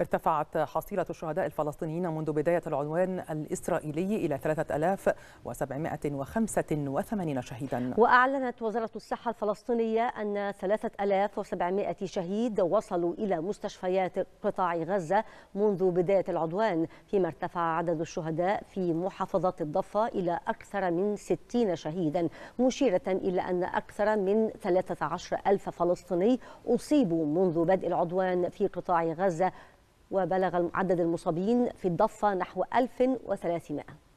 ارتفعت حصيلة الشهداء الفلسطينيين منذ بداية العدوان الإسرائيلي إلى 3785 شهيدا وأعلنت وزارة الصحة الفلسطينية أن 3700 شهيد وصلوا إلى مستشفيات قطاع غزة منذ بداية العدوان فيما ارتفع عدد الشهداء في محافظة الضفة إلى أكثر من 60 شهيدا مشيرة إلى أن أكثر من 13 ألف فلسطيني أصيبوا منذ بدء العدوان في قطاع غزة وبلغ عدد المصابين في الضفة نحو 1300